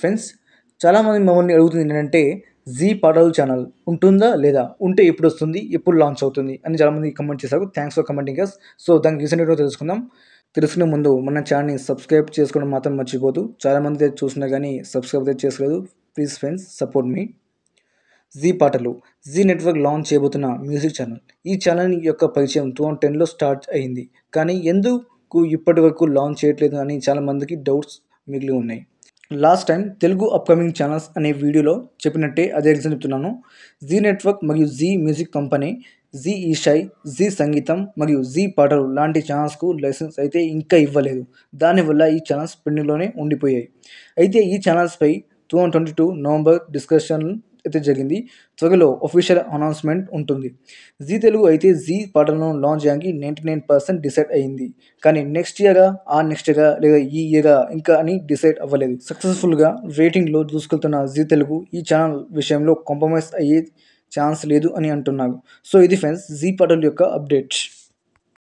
friends చాలామంది మమ్మల్ని అడుగుతుంది ఏంటంటే జీ పాటలు ఛానల్ ఉంటుందా లేదా ఉంటే ఎప్పుడు వస్తుంది ఎప్పుడు లాంచ్ అవుతుంది అని చాలామంది కమెంట్ చేశారు thanks for commenting guys so దానికి రీసెంట్గా తెలుసుకుందాం తెలుసుకునే ముందు మన ఛానల్ని సబ్స్క్రైబ్ చేసుకోవడం మాత్రం మర్చిపోదు చాలామంది అయితే చూసినా కానీ సబ్స్క్రైబ్ అయితే చేసుకోలేదు ప్లీజ్ ఫ్రెండ్స్ సపోర్ట్ మీ జీ పాటలు జీ నెట్వర్క్ లాంచ్ చేయబోతున్న మ్యూజిక్ ఛానల్ ఈ ఛానల్ యొక్క పరిచయం టూ థౌసండ్ టెన్లో స్టార్ట్ అయింది కానీ ఎందుకు ఇప్పటి వరకు లాంచ్ చేయట్లేదు అని చాలామందికి డౌట్స్ మిగిలి ఉన్నాయి last time Telugu upcoming channels అనే వీడియోలో చెప్పినట్టే అదే రీజన్ చెప్తున్నాను జీ నెట్వర్క్ మరియు జీ మ్యూజిక్ కంపెనీ జీ ఈషాయ్ జీ సంగీతం మరియు జీ పాటలు లాంటి ఛానల్స్కు లైసెన్స్ అయితే ఇంకా ఇవ్వలేదు దానివల్ల ఈ ఛానల్స్ పెండింగ్లోనే ఉండిపోయాయి అయితే ఈ ఛానల్స్పై two twenty two November discussion అయితే జరిగింది త్వరలో ఒఫీషియల్ అనౌన్స్మెంట్ ఉంటుంది జీ తెలుగు అయితే జీ పాటలను లాంచ్ చేయడానికి నైంటీ నైన్ పర్సెంట్ డిసైడ్ అయింది కానీ నెక్స్ట్ ఇయర్గా ఆ నెక్స్ట్ ఇయర్గా లేదా ఈ ఇయర్గా ఇంకా అని డిసైడ్ అవ్వలేదు సక్సెస్ఫుల్గా రేటింగ్లో దూసుకెళ్తున్న జీ తెలుగు ఈ ఛానల్ విషయంలో కాంప్రమైజ్ అయ్యే ఛాన్స్ లేదు అని అంటున్నారు సో ఇది ఫ్రెండ్స్ జీ పాటల యొక్క అప్డేట్